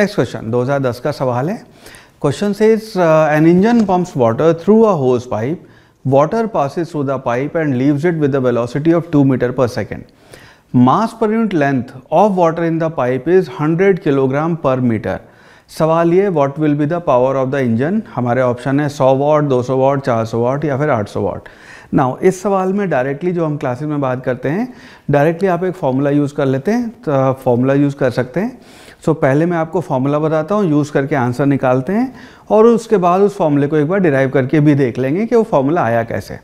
next question 2010 का सवाल है क्वेश्चन से an engine pumps water through a hose pipe water passes through the pipe and leaves it with the velocity of two metre per second mass per unit length of water in the pipe is 100 kilogram per metre सवाल ये what will be the power of the engine हमारे option है 100 वाट 200 वाट चार वाट या फिर 800 वाट now इस सवाल में डायरेक्टली जो हम क्लासेस में बात करते हैं डायरेक्टली आप एक फॉर्मूला यूज़ कर लेते हैं तो फॉर्मूला यूज़ कर सकते हैं सो so, पहले मैं आपको फॉर्मूला बताता हूँ यूज़ करके आंसर निकालते हैं और उसके बाद उस फॉर्मूले को एक बार डिराइव करके भी देख लेंगे कि वो फॉर्मूला आया कैसे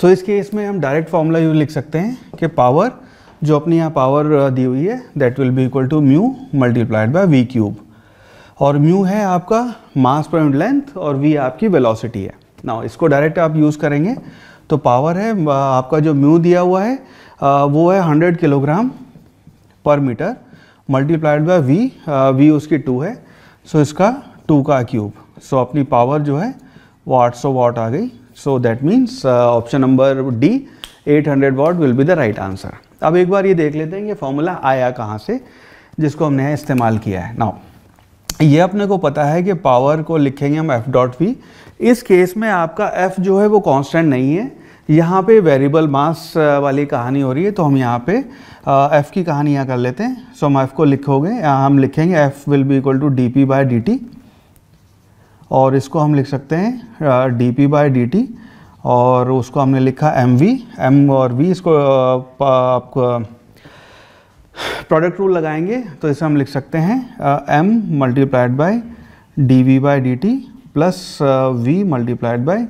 सो so, इस केस में हम डायरेक्ट फॉर्मूला यूज लिख सकते हैं कि पावर जो अपनी यहाँ पावर दी हुई है that will be equal to mu multiplied by V cube और म्यू है आपका मास पर लेंथ और वी आपकी वेलोसिटी है ना इसको डायरेक्ट आप यूज़ करेंगे तो पावर है आपका जो म्यू दिया हुआ है वो है 100 kilogram per metre multiplied by V V उसकी टू है सो so इसका टू का क्यूब सो so अपनी पावर जो है वो आठ सौ वॉट आ गई so that means option number D 800 watt will be the right answer अब एक बार ये देख लेते हैं ये फॉर्मूला आया कहाँ से जिसको हमने इस्तेमाल किया है नाउ ये अपने को पता है कि पावर को लिखेंगे हम एफ डॉट वी इस केस में आपका एफ जो है वो कॉन्स्टेंट नहीं है यहाँ पे वेरिएबल मास uh, वाली कहानी हो रही है तो हम यहाँ पे एफ़ uh, की कहानी यहाँ कर लेते हैं सो हम एफ़ को लिखोगे हम लिखेंगे F will be equal to D P by D T और इसको हम लिख सकते हैं D P by D T और उसको हमने लिखा एम वी एम और वी इसको आपको प्रोडक्ट रूल लगाएंगे तो इसे हम लिख सकते हैं M multiplied by D V by D T plus V multiplied by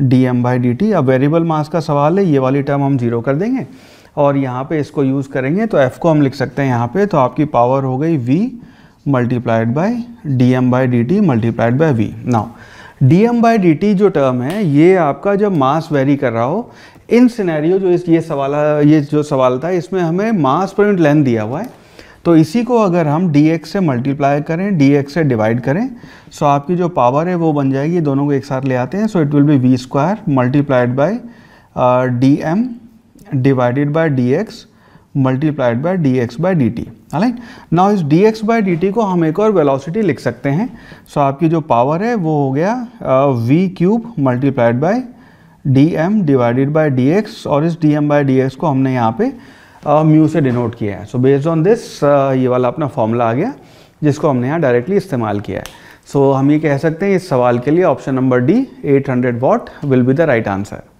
D M by D T अब वेरिएबल मास का सवाल है ये वाली टर्म हम जीरो कर देंगे और यहाँ पे इसको यूज़ करेंगे तो एफ़ को हम लिख सकते हैं यहाँ पे तो आपकी पावर हो गई V multiplied by D M by D T multiplied by V now D M by D T जो टर्म है ये आपका जब मास वेरी कर रहा हो इन सिनेरियो जो इस ये सवाल ये जो सवाल था इसमें हमें मास पर यूनिट लेंथ दिया हुआ है तो इसी को अगर हम डी से मल्टीप्लाई करें डी से डिवाइड करें सो आपकी जो पावर है वो बन जाएगी दोनों को एक साथ ले आते हैं so it will be V square multiplied by D M divided by D X multiplied by D X by D T right now इस D X by D T को हम एक और वेलोसिटी लिख सकते हैं सो so, आपकी जो पावर है वो हो गया V cube multiplied by D M divided by D X और इस D M by D X को हमने यहाँ पे म्यू से डिनोट किया है सो बेस्ड ऑन दिस ये वाला अपना फॉर्मूला आ गया जिसको हमने यहाँ डायरेक्टली इस्तेमाल किया है सो so, हम ये कह सकते हैं इस सवाल के लिए option number D 800 hundred watt will be the right answer